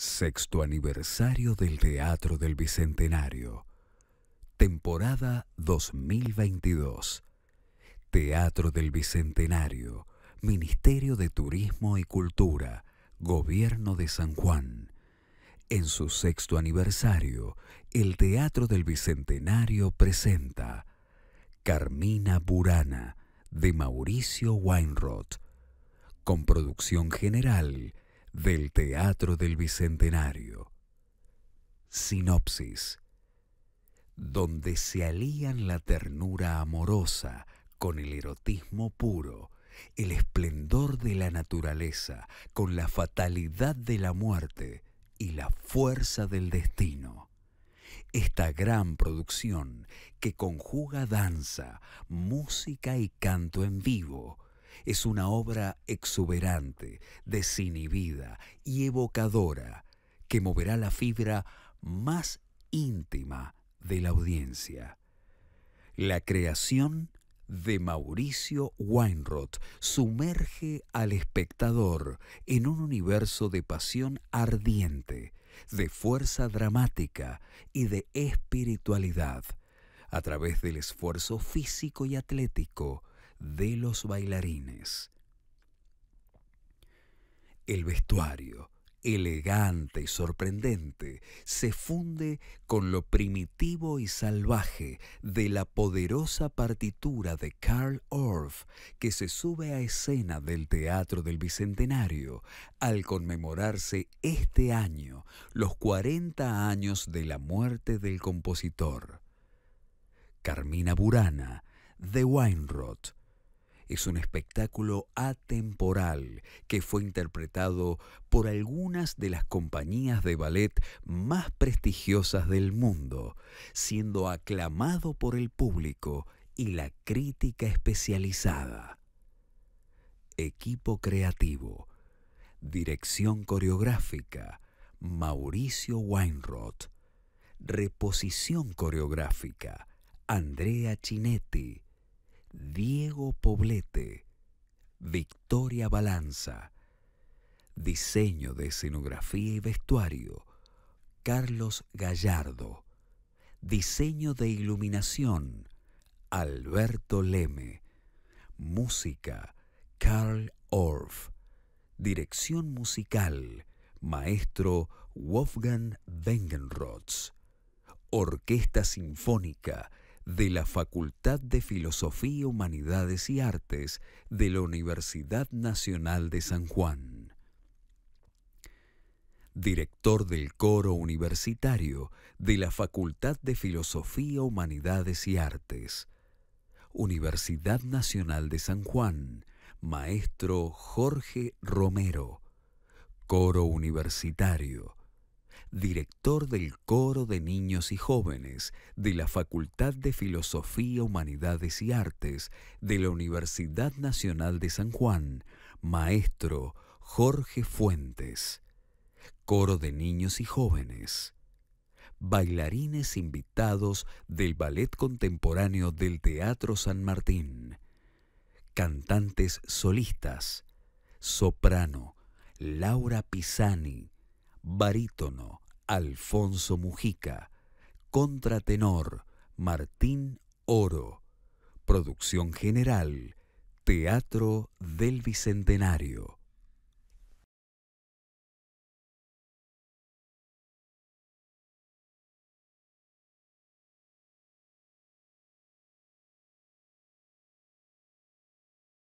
Sexto aniversario del Teatro del Bicentenario. Temporada 2022. Teatro del Bicentenario. Ministerio de Turismo y Cultura. Gobierno de San Juan. En su sexto aniversario, el Teatro del Bicentenario presenta Carmina Burana de Mauricio Weinroth, con producción general del Teatro del Bicentenario. Sinopsis. Donde se alían la ternura amorosa con el erotismo puro, el esplendor de la naturaleza con la fatalidad de la muerte y la fuerza del destino. Esta gran producción que conjuga danza, música y canto en vivo, es una obra exuberante, desinhibida y evocadora que moverá la fibra más íntima de la audiencia. La creación de Mauricio Weinroth sumerge al espectador en un universo de pasión ardiente, de fuerza dramática y de espiritualidad, a través del esfuerzo físico y atlético, de los bailarines. El vestuario, elegante y sorprendente, se funde con lo primitivo y salvaje de la poderosa partitura de Carl Orff que se sube a escena del Teatro del Bicentenario al conmemorarse este año los 40 años de la muerte del compositor. Carmina Burana, de Weinroth, es un espectáculo atemporal que fue interpretado por algunas de las compañías de ballet más prestigiosas del mundo, siendo aclamado por el público y la crítica especializada. Equipo creativo. Dirección coreográfica. Mauricio Weinroth. Reposición coreográfica. Andrea Chinetti. Diego Poblete, Victoria Balanza, Diseño de escenografía y vestuario, Carlos Gallardo, Diseño de iluminación, Alberto Leme, Música, Carl Orff, Dirección musical, Maestro Wolfgang Wengenroth, Orquesta Sinfónica, de la Facultad de Filosofía, Humanidades y Artes de la Universidad Nacional de San Juan. Director del Coro Universitario de la Facultad de Filosofía, Humanidades y Artes. Universidad Nacional de San Juan, Maestro Jorge Romero. Coro Universitario director del Coro de Niños y Jóvenes de la Facultad de Filosofía, Humanidades y Artes de la Universidad Nacional de San Juan, maestro Jorge Fuentes. Coro de Niños y Jóvenes. Bailarines invitados del Ballet Contemporáneo del Teatro San Martín. Cantantes solistas. Soprano Laura Pisani barítono Alfonso Mujica, contratenor Martín Oro, producción general Teatro del Bicentenario.